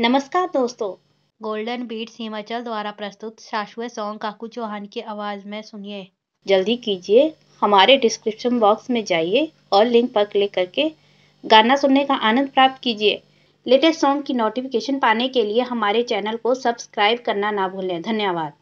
नमस्कार दोस्तों golden beats Himachal द्वारा प्रस्तुत शाश्वत सॉन्ग काकू चौहान की आवाज़ में सुनिए जल्दी कीजिए हमारे डिस्क्रिप्शन बॉक्स में जाइए और लिंक पर क्लिक करके गाना सुनने का आनंद प्राप्त कीजिए लेटेस्ट सॉन्ग की नोटिफिकेशन पाने के लिए हमारे चैनल को सब्सक्राइब करना ना भूलें धन्यवाद